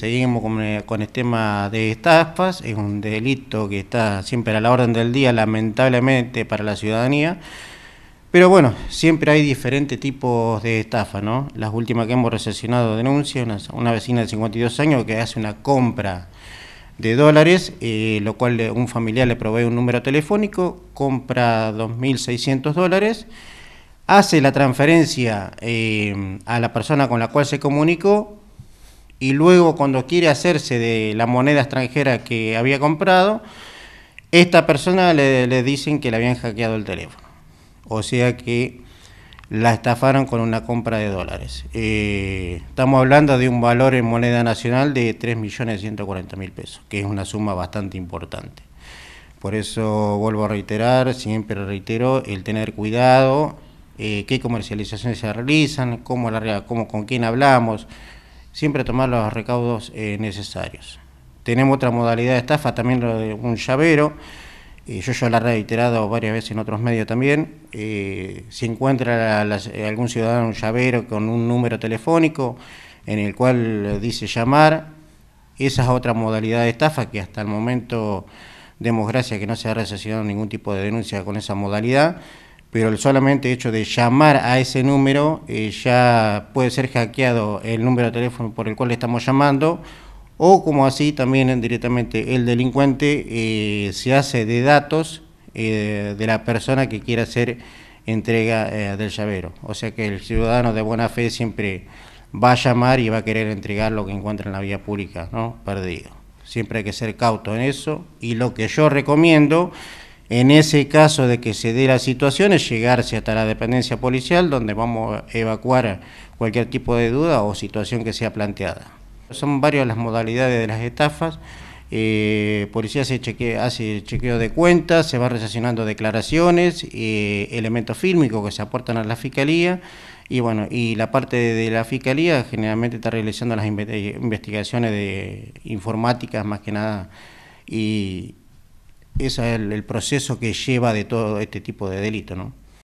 Seguimos eh, con, el tema de estafas, es un delito que está siempre a la orden del día, lamentablemente, para la ciudadanía. Pero bueno, siempre hay diferentes tipos de estafas, ¿no? Las últimas que hemos recepcionado denuncias, una, vecina de 52 años que hace una compra de dólares, eh, lo cual un familiar le provee un número telefónico, compra 2.600 dólares, hace la transferencia eh, a la persona con la cual se comunicó y luego cuando quiere hacerse de la moneda extranjera que había comprado, esta persona le, dicen que le habían hackeado el teléfono. O sea que la estafaron con una compra de dólares. Eh, estamos hablando de un valor en moneda nacional de 3.140.000 pesos, que es una suma bastante importante. Por eso vuelvo a reiterar, siempre reitero, el tener cuidado, eh, qué comercializaciones se realizan, cómo con quién hablamos, siempre tomar los recaudos eh, necesarios. Tenemos otra modalidad de estafa, también lo de un llavero. y eh, yo ya la he reiterado varias veces en otros medios también. Eh, si encuentra algún ciudadano un llavero con un número telefónico en el cual dice llamar, esa es otra modalidad de estafa que hasta el momento demos gracias que no se ha recepcionado ningún tipo de denuncia con esa modalidad pero el solamente hecho de llamar a ese número eh, ya puede ser hackeado el número de teléfono por el cual estamos llamando, o como así también directamente el delincuente eh, se hace de datos eh, de la persona que quiere hacer entrega del llavero. O sea que el ciudadano de buena fe siempre va a llamar y va a querer entregar lo que encuentra en la vía pública, ¿no? Perdido. Siempre hay que ser cauto en eso y lo que yo recomiendo en ese caso de que se dé la situación es llegarse hasta la dependencia policial donde vamos a evacuar cualquier tipo de duda o situación que sea planteada. Son varias las modalidades de las estafas. Eh, policía hace, chequeo de cuentas, se va recepcionando declaraciones, eh, elementos fílmicos que se aportan a la fiscalía y bueno, y la parte de la fiscalía generalmente está realizando las investigaciones de informáticas más que nada y, ese es el, proceso que lleva de todo este tipo de delito, ¿no?